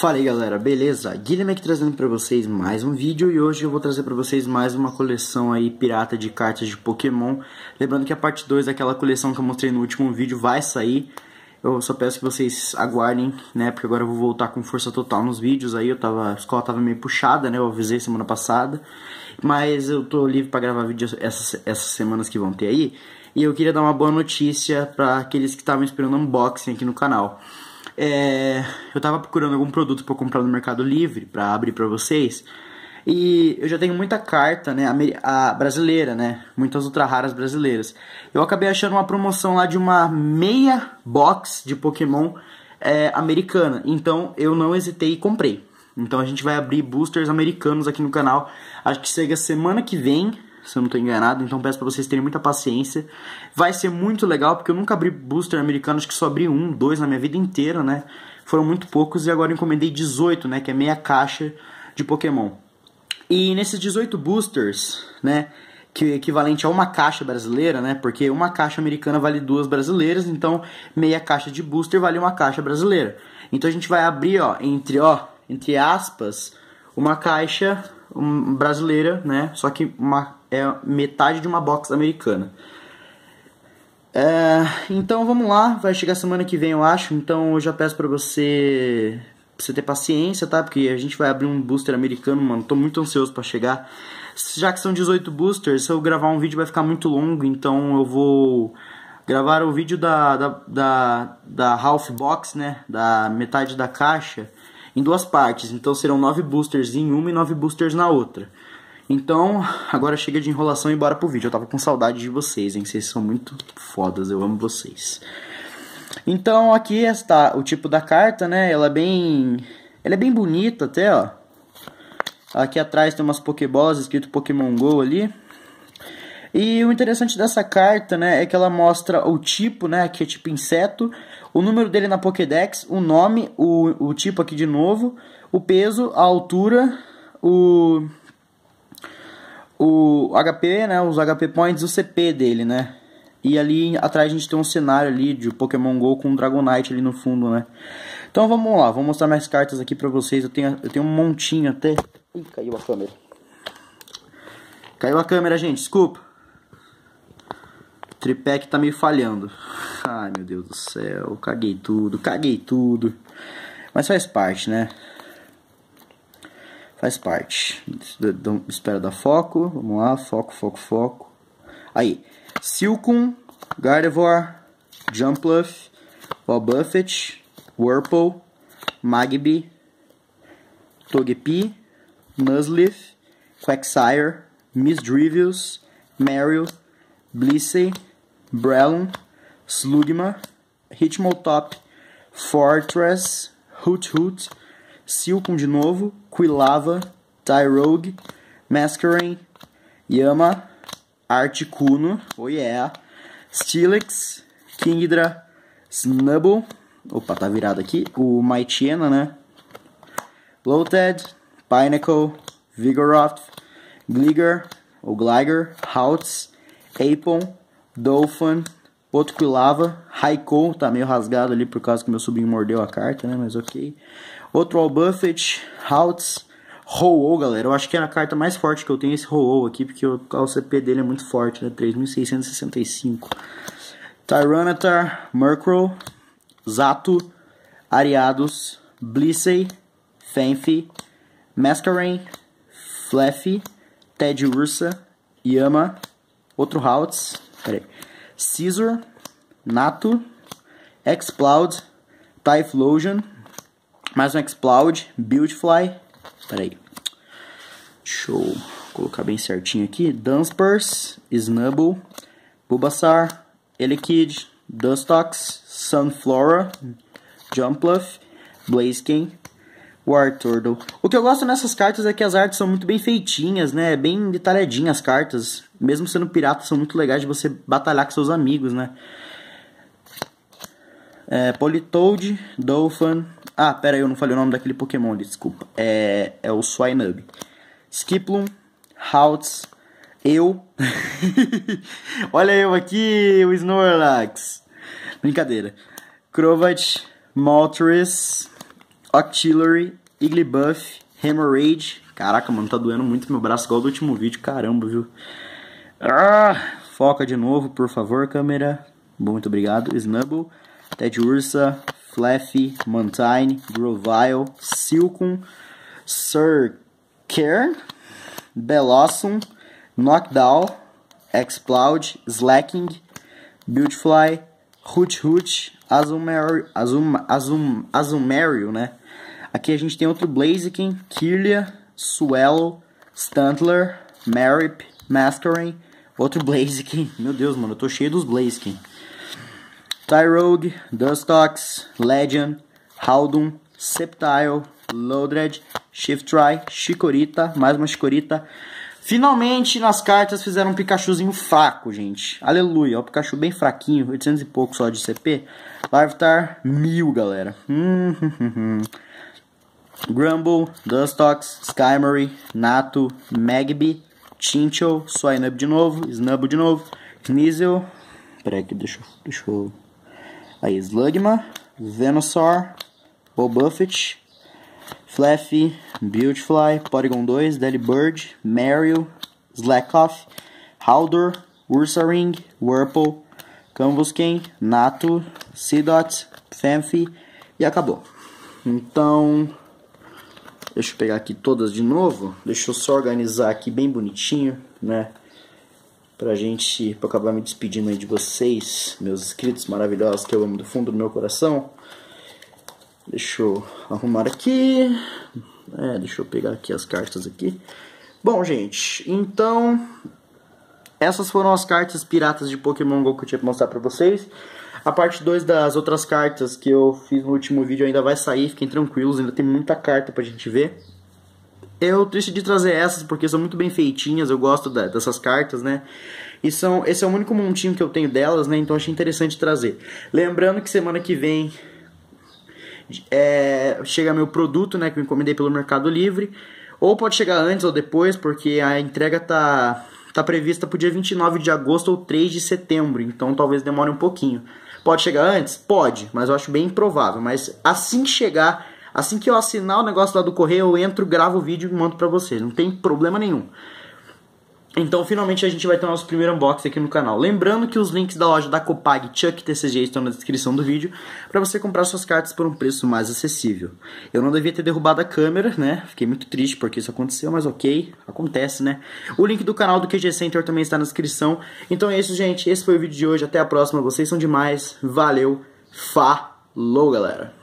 Fala aí galera, beleza? Guilherme aqui trazendo para vocês mais um vídeo e hoje eu vou trazer para vocês mais uma coleção aí pirata de cartas de Pokémon. Lembrando que a parte 2 daquela coleção que eu mostrei no último vídeo vai sair. Eu só peço que vocês aguardem, né, porque agora eu vou voltar com força total nos vídeos aí. Eu tava, a escola tava meio puxada, né, eu avisei semana passada. Mas eu tô livre para gravar vídeos essas, essas semanas que vão ter aí. E eu queria dar uma boa notícia para aqueles que estavam esperando unboxing aqui no canal é, eu tava procurando algum produto para comprar no Mercado Livre para abrir para vocês. E eu já tenho muita carta, né, a, a brasileira, né, muitas ultra raras brasileiras. Eu acabei achando uma promoção lá de uma meia box de Pokémon é, americana. Então eu não hesitei e comprei. Então a gente vai abrir boosters americanos aqui no canal. Acho que chega semana que vem se eu não estou enganado, então peço para vocês terem muita paciência. Vai ser muito legal, porque eu nunca abri booster americano, acho que só abri um, dois na minha vida inteira, né? Foram muito poucos e agora encomendei 18, né, que é meia caixa de Pokémon. E nesses 18 boosters, né, que é equivalente a uma caixa brasileira, né? Porque uma caixa americana vale duas brasileiras, então meia caixa de booster vale uma caixa brasileira. Então a gente vai abrir, ó, entre ó, entre aspas, uma caixa brasileira, né? Só que uma é metade de uma box americana. É, então vamos lá, vai chegar semana que vem, eu acho. Então eu já peço para você, pra você ter paciência, tá? Porque a gente vai abrir um booster americano, mano. Tô muito ansioso para chegar. Já que são 18 boosters, se eu gravar um vídeo vai ficar muito longo, então eu vou gravar o vídeo da, da, da, da half box, né? Da metade da caixa, em duas partes. Então serão 9 boosters em uma e 9 boosters na outra. Então, agora chega de enrolação e bora pro vídeo. Eu tava com saudade de vocês, hein? Vocês são muito fodas, eu amo vocês. Então, aqui está o tipo da carta, né? Ela é bem... Ela é bem bonita até, ó. Aqui atrás tem umas pokebolas escrito Pokémon GO ali. E o interessante dessa carta, né, é que ela mostra o tipo, né, que é tipo inseto, o número dele na Pokédex, o nome, o, o tipo aqui de novo, o peso, a altura, o o HP, né, os HP Points, o CP dele, né? E ali atrás a gente tem um cenário ali de Pokémon GO com um Dragonite ali no fundo, né? Então vamos lá, vou mostrar minhas cartas aqui pra vocês. Eu tenho, eu tenho um montinho até... Ih, caiu a câmera. Caiu a câmera, gente, desculpa. O tripé que tá meio falhando. Ai, meu Deus do céu, caguei tudo, caguei tudo. Mas faz parte, né? faz parte. Espera dar foco. Vamos lá, foco, foco, foco. Aí, Silcum, Gardevoir, Jumpluff, Bob Buffett, Whirlpool, Magby, Togepi, Nuzleaf, Quacksire, Misdreavus, Meryl, Blissey, Brelon, Slugma, Hitmotop, Fortress, Hoot Hoot, Silcom de novo, Quilava, Tyrogue, Masquerain, Yama, Articuno, oh yeah, Steelix, Kingdra, Snubble, opa, tá virado aqui, o Maitiena, né? Bloated, Pinnacle, Vigoroth, Gligar, ou Gligar, Houts, Apon, Dolphin, Outro que Lava, Raikou, tá meio rasgado ali por causa que meu sobrinho mordeu a carta, né? Mas ok. Outro All Buffett, Houts, Ho-Oh, galera. Eu acho que é a carta mais forte que eu tenho é esse Ho-Oh aqui, porque o, CP dele é muito forte, né? 3665. Tyranitar, Murkrow, Zato, Ariados, Blissey, Fanfi, Masquerain, Fluffy, Ted Ursa, Yama, outro Houts, peraí. Scissor, Nato, Exploud, Typhlosion, mais um Exploud, Buildfly, peraí, deixa eu colocar bem certinho aqui, Dunspers, Snubble, Bulbasaur, Elekid, Dustox, Sunflora, Jumpluff, Blaziken, War Turtle. O que eu gosto nessas cartas é que as artes são muito bem feitinhas, né? Bem detalhadinhas as cartas. Mesmo sendo pirata, são muito legais de você batalhar com seus amigos, né? É, Politoad, Dolphin... Ah, pera aí, eu não falei o nome daquele Pokémon, desculpa. É, é o Swinub. Skiplum, Houts, eu. Olha eu aqui, o Snorlax. Brincadeira. Crovat, Moltres, Octillery, Igglybuff, Hemorrhage. Caraca, mano, tá doendo muito meu braço, igual do último vídeo, caramba, viu? Ah, foca de novo, por favor, câmera. Bom, muito obrigado. Snubble, Ted Ursa, Flaffy, Mantine, Grovyle, Silcum, Sir Care, Bellossum, Knockdown, Exploud, Slacking, Beautifly, Hoot Hoot, Azumarill, Azum, Azum, Azumerio, né? Aqui a gente tem outro Blaziken, Kirlia, Swellow, Stuntler, Marip, Masquerain, outro Blaziken. Meu Deus, mano, eu tô cheio dos Blaziken. Tyrogue, Dustox, Legend, Haldun, Sceptile, Lodred, Shiftry, Chikorita, mais uma Chikorita. Finalmente nas cartas fizeram um Pikachuzinho fraco, gente. Aleluia, o Pikachu bem fraquinho, 800 e pouco só de CP. Vai mil, galera. Hum, hum, hum, Grumble, Dustox, Skymary, Nato, Magby, Chinchou, Swinub de novo, Snubble de novo, Sneasel, peraí que deixa, deixa eu... Aí, Slugma, Venusaur, Bobuffet, Fluffy, Beautifly, Porygon 2, Delibird, Mario, Slackoff, Haldor, Ursaring, Whirlpool, Cambusken, Nato, Sidot, Fenfi e acabou. Então, deixa eu pegar aqui todas de novo. Deixa eu só organizar aqui bem bonitinho, né? Pra gente, pra acabar me despedindo aí de vocês, meus inscritos maravilhosos que eu amo do fundo do meu coração. Deixa eu arrumar aqui. É, deixa eu pegar aqui as cartas aqui. Bom, gente, então essas foram as cartas piratas de Pokémon GO que eu tinha pra mostrar pra vocês. A parte 2 das outras cartas que eu fiz no último vídeo ainda vai sair, fiquem tranquilos, ainda tem muita carta pra gente ver. Eu triste de trazer essas porque são muito bem feitinhas, eu gosto da, dessas cartas, né? E são, esse é o único montinho que eu tenho delas, né? Então achei interessante trazer. Lembrando que semana que vem é, chega meu produto, né? Que eu encomendei pelo Mercado Livre. Ou pode chegar antes ou depois, porque a entrega tá está prevista para o dia 29 de agosto ou 3 de setembro, então talvez demore um pouquinho. Pode chegar antes? Pode, mas eu acho bem improvável. Mas assim que chegar, assim que eu assinar o negócio lá do correio, eu entro, gravo o vídeo e mando para vocês. Não tem problema nenhum. Então, finalmente, a gente vai ter o nosso primeiro unboxing aqui no canal. Lembrando que os links da loja da Copag, Chuck TCG estão na descrição do vídeo para você comprar suas cartas por um preço mais acessível. Eu não devia ter derrubado a câmera, né? Fiquei muito triste porque isso aconteceu, mas ok, acontece, né? O link do canal do QG Center também está na descrição. Então é isso, gente. Esse foi o vídeo de hoje. Até a próxima. Vocês são demais. Valeu. Falou, galera.